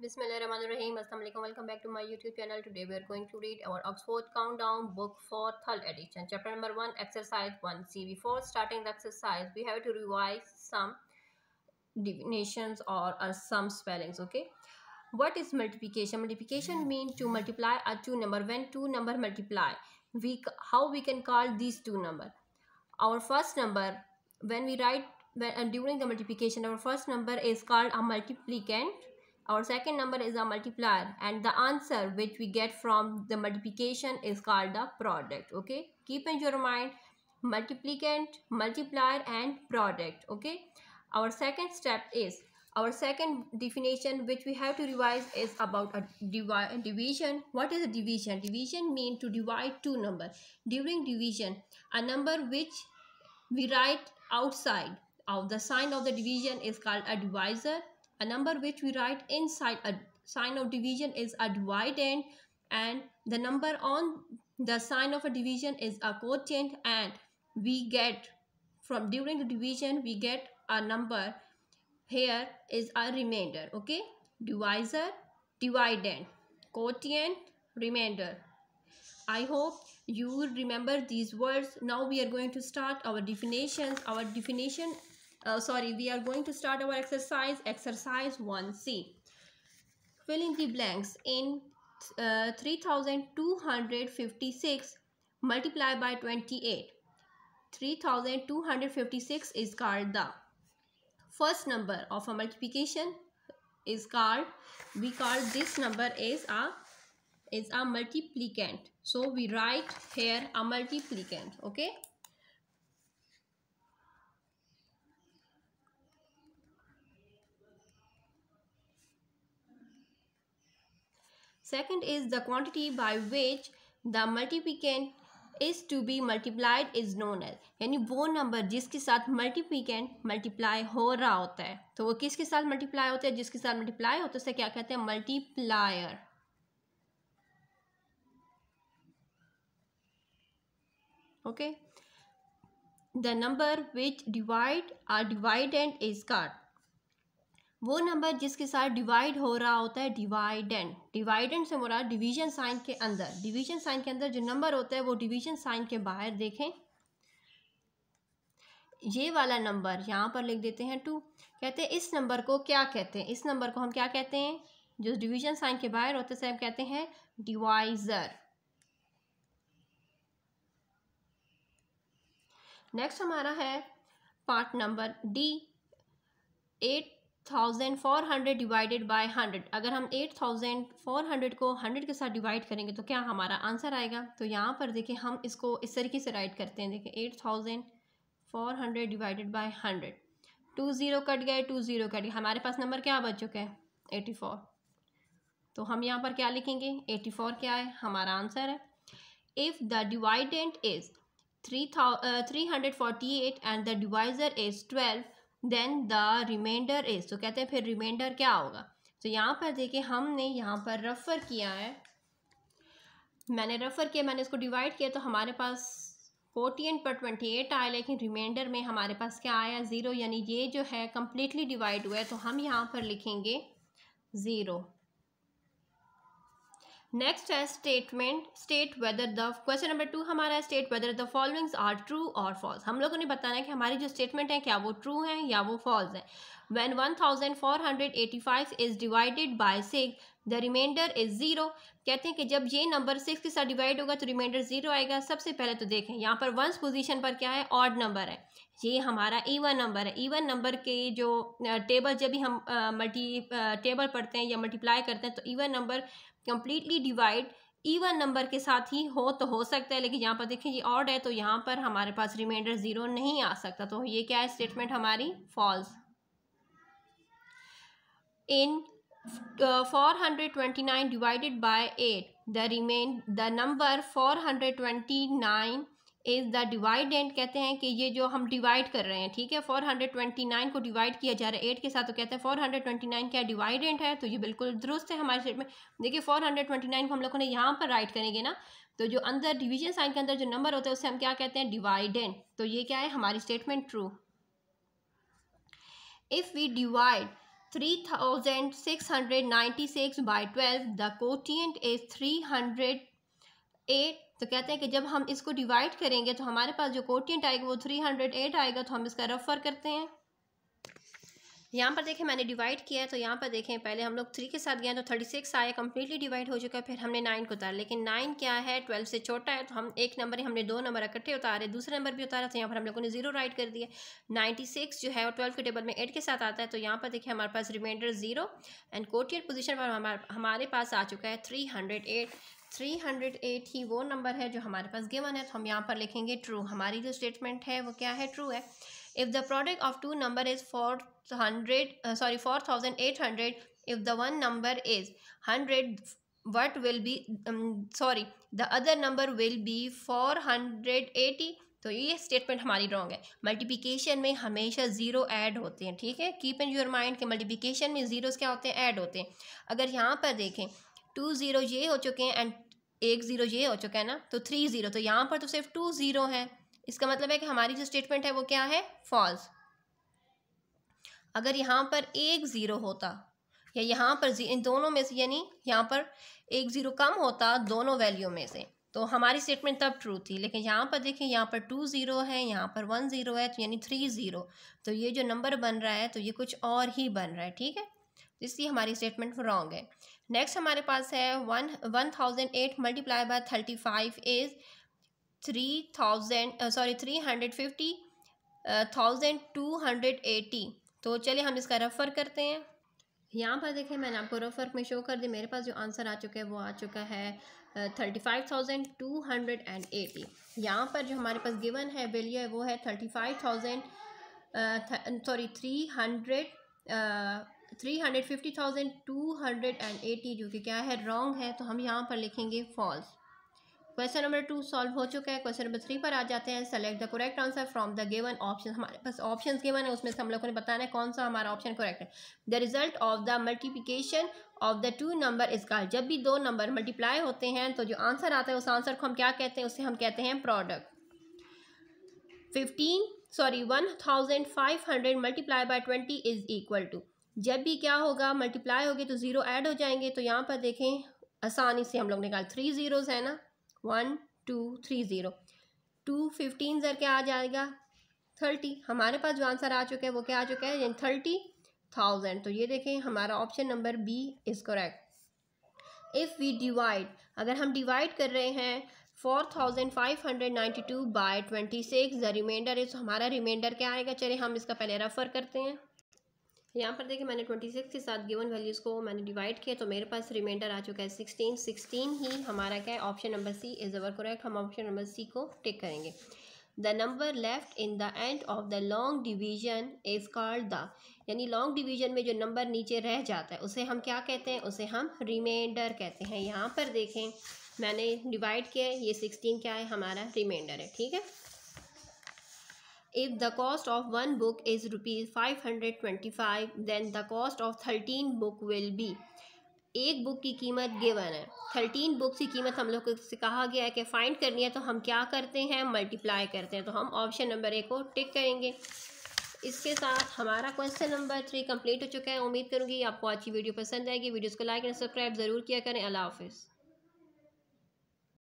Assalamualaikum. Welcome back to my YouTube channel. Today we are going to read our Oxford Countdown book for third edition. Chapter number 1, exercise 1c. Before starting the exercise, we have to revise some divinations or, some spellings, okay? What is multiplication? Multiplication means to multiply a two number. When two number multiply, we how we can call these two number? Our first number, when we write when, uh, during the multiplication, our first number is called a multiplicand our second number is a multiplier and the answer which we get from the multiplication is called the product. Okay. Keep in your mind multiplicand, multiplier and product. Okay. Our second step is our second definition which we have to revise is about a division what is a division division mean to divide two number during division a number which we write outside of the sign of the division is called a divisor a number which we write inside a sign of division is a dividend and the number on the sign of a division is a quotient and we get from during the division we get a number here is a remainder okay divisor dividend quotient remainder i hope you remember these words now we are going to start our definitions our definition uh, sorry we are going to start our exercise exercise 1c fill in the blanks in uh, 3256 multiply by 28 3256 is called the first number of a multiplication is called we call this number is a is a multiplicand so we write here a multiplicand okay Second is the quantity by which the multiplicand is to be multiplied is known as यानी वो number जिसके साथ मल्टीप्लिकेंड multiply हो रहा होता है तो वो किसके साथ मल्टीप्लाई होता है जिसके साथ मल्टीप्लाई होता है उसे क्या कहते हैं multiplier okay the number which divide or dividend is cut वो नंबर जिसके साथ डिवाइड हो रहा होता है डिवाइडेंड डिवाइडेंड से मुराद डिवीजन साइन के अंदर डिवीजन साइन के अंदर जो नंबर होता है वो डिवीजन साइन के बाहर देखें ये वाला नंबर यहाँ पर लिख देते हैं टू कहते हैं इस नंबर को क्या कहते हैं इस नंबर को हम क्या कहते हैं जो डिवीजन साइन के बाहर होते हैं हम कहते हैं डिवाइजर नेक्स्ट हमारा है part number D eight thousand four hundred divided by hundred अगर हम एट थाउजेंड फोर हंड्रेड को हंड्रेड के साथ डिवाइड करेंगे तो क्या हमारा आंसर आएगा तो यहाँ पर देखिए हम इसको इस तरीके से राइट करते हैं देखिए eight thousand four hundred divided by hundred two zero cut गए टू ज़ीरो कट गए हमारे पास नंबर क्या बच चुका है एटी फोर तो हम यहाँ पर क्या लिखेंगे एटी फोर क्या है हमारा आंसर है if the dividend is three three hundred forty eight and the divisor is twelve then the remainder is तो कहते हैं फिर रिमाइंडर क्या होगा तो यहाँ पर देखिए हमने यहाँ पर रेफ़र किया है मैंने रेफ़र किया मैंने इसको डिवाइड किया तो हमारे पास फोर्टीन पर ट्वेंटी एट आया लेकिन रिमाइंडर में हमारे पास क्या आया ज़ीरो यानी ये जो है कम्प्लीटली डिवाइड हुआ है तो हम यहाँ पर लिखेंगे ज़ीरो नेक्स्ट है statement state whether the question number two हमारा state whether the followings are true और फॉल्स हम लोगों ने बताना है कि हमारी जो स्टेटमेंट है क्या वो ट्रू है या वो फॉल्स है one thousand four eighty five is divided by six the remainder is zero कहते हैं कि जब ये नंबर सिक्स के साथ डिवाइड होगा तो रिमाइंडर जीरो आएगा सबसे पहले तो देखें यहाँ पर वंस पोजिशन पर क्या है ऑड नंबर है ये हमारा इवन नंबर है इवन नंबर के जो टेबल जब भी हम मल्टी टेबल पढ़ते हैं या मल्टीप्लाई करते हैं तो even number completely divide even number के साथ ही हो तो हो सकता है लेकिन यहाँ पर देखें ये ऑड है तो यहाँ पर हमारे पास रिमाइंडर ज़ीरो नहीं आ सकता तो ये क्या है स्टेटमेंट हमारी false in four hundred twenty nine divided by eight the remain the number four hundred twenty nine is the dividend कहते हैं कि ये जो हम डिवाइड कर रहे हैं ठीक है फोर हंड्रेड ट्वेंटी नाइन को डिवाइड किया जा रहा है एट के साथ तो कहते हैं फोर हंड्रेड ट्वेंटी नाइन क्या डिवाइडेंट है तो ये बिल्कुल दुरुस्त है हमारे स्टेट में देखिए फोर हंड्रेड ट्वेंटी नाइन को हम लोगों ने यहाँ पर राइट करेंगे ना तो जो अंदर डिवीजन साइन के अंदर जो नंबर होता है उससे हम क्या कहते हैं डिवाइडेंट तो ये क्या है हमारी statement true if we divide three thousand six hundred ninety six by twelve the quotient is three hundred eight तो कहते हैं कि जब हम इसको डिवाइड करेंगे तो हमारे पास जो कोटियंट आएगा वो थ्री हंड्रेड एट आएगा तो हम इसका रेफ़र करते हैं यहाँ पर देखें मैंने डिवाइड किया है तो यहाँ पर देखें पहले हम लोग थ्री के साथ गए तो थर्टी सिक्स आया कम्प्लीटली डिवाइड हो चुका है फिर हमने नाइन को उतारा लेकिन नाइन क्या है ट्वेल्व से छोटा है तो हम एक नंबर हमने दो नंबर इकट्ठे उतारे दूसरे नंबर भी उतारा तो यहाँ पर हम लोगों ने जीरो राइट कर दिया नाइन्टी सिक्स जो है वो ट्वेल्व के टेबल में एट के साथ आता है तो यहाँ पर देखें हमारे पास remainder zero and quotient position पर हमारे पास आ चुका है three hundred eight three hundred eight ही वो नंबर है जो हमारे पास गिवन है तो हम यहाँ पर लिखेंगे ट्रू हमारी जो स्टेटमेंट है वो क्या है ट्रू है if the product of two number is four hundred sorry four thousand eight hundred if the one number is hundred what will be sorry the other number will be four hundred eighty तो ये statement हमारी wrong है multiplication में हमेशा zero add होते हैं ठीक है कीप इन योर माइंड के मल्टीप्लिकेशन में ज़ीरोस क्या होते हैं ऐड होते हैं अगर यहाँ पर देखें टू ज़ीरो ये हो चुके हैं एंड एक ज़ीरो ये हो चुका है ना तो थ्री ज़ीरो तो यहाँ पर तो सिर्फ टू ज़ीरो है इसका मतलब है कि हमारी जो स्टेटमेंट है वो क्या है फॉल्स अगर यहाँ पर एक ज़ीरो होता या यहाँ पर इन दोनों में से यानी यहाँ पर एक ज़ीरो कम होता दोनों वैल्यू में से तो हमारी स्टेटमेंट तब ट्रू थी लेकिन यहाँ पर देखें यहाँ पर टू ज़ीरो है यहाँ पर वन ज़ीरो है तो यानी थ्री ज़ीरो तो ये जो नंबर बन रहा है तो ये कुछ और ही बन रहा है ठीक है तो इसलिए हमारी स्टेटमेंट रॉन्ग है नेक्स्ट हमारे पास है one one thousand eight multiply by thirty five is three thousand sorry three hundred fifty thousand two hundred eighty तो चलिए हम इसका रेफ़र करते हैं यहाँ पर देखें मैंने आपको रेफ़र में शो कर दिया मेरे पास जो आंसर आ चुका है वो आ चुका है thirty five thousand two hundred and eighty यहाँ पर जो हमारे पास गिवन है वैल्यू है वो है thirty five thousand sorry three hundred three hundred fifty thousand two hundred and eighty जो कि क्या है रॉन्ग है तो हम यहाँ पर लिखेंगे false question number two solve हो चुका है क्वेश्चन नंबर थ्री पर आ जाते हैं select the correct answer from the given option हमारे पास ऑप्शन गिवन है उसमें से हम लोगों ने बताना है कौन सा हमारा ऑप्शन करेक्ट है the result of the multiplication of the two number is called जब भी दो नंबर मल्टीप्लाई होते हैं तो जो आंसर आता है उस आंसर को हम क्या कहते हैं उसे हम कहते हैं product fifteen sorry one thousand five hundred multiply by twenty is equal to जब भी क्या होगा मल्टीप्लाई होगी तो ज़ीरो ऐड हो जाएंगे तो यहाँ पर देखें आसानी से हम लोग निकाल थ्री ज़ीरोज़ है ना one two three zero two fifteen ज़र क्या आ जाएगा थर्टी हमारे पास जो आंसर आ चुका है वो क्या आ चुका है थर्टी थाउजेंड तो ये देखें हमारा option number B is correct if we divide अगर हम डिवाइड कर रहे हैं four thousand five hundred ninety two by twenty six the remainder is हमारा रिमाइंडर क्या आएगा चलिए हम इसका पहले रेफ़र करते हैं यहाँ पर देखिए मैंने ट्वेंटी सिक्स के साथ गिवन वैल्यूज़ को मैंने डिवाइड किया तो मेरे पास रिमाइंडर आ चुका है सिक्सटीन सिक्सटीन ही हमारा क्या है option number C is our correct हम ऑप्शन नंबर सी को टिक करेंगे the number left in the end of the long division is called the यानी लॉन्ग डिवीजन में जो नंबर नीचे रह जाता है उसे हम क्या कहते हैं उसे हम रिमाइंडर कहते हैं यहाँ पर देखें मैंने डिवाइड किया है ये सिक्सटीन क्या है हमारा रिमाइंडर है ठीक है if the cost of one book is rupees 525 then the cost of 13 book will be एक बुक की कीमत गिवन है थर्टीन बुक की कीमत हम लोग से कहा गया है कि फाइंड करनी है तो हम क्या करते हैं मल्टीप्लाई करते हैं तो हम ऑप्शन नंबर ए को टिक करेंगे इसके साथ हमारा क्वेश्चन नंबर थ्री कंप्लीट हो चुका है उम्मीद करूंगी आपको अच्छी वीडियो पसंद आएगी वीडियोस को लाइक एंड सब्सक्राइब ज़रूर किया करें अल्लाह हाफिज़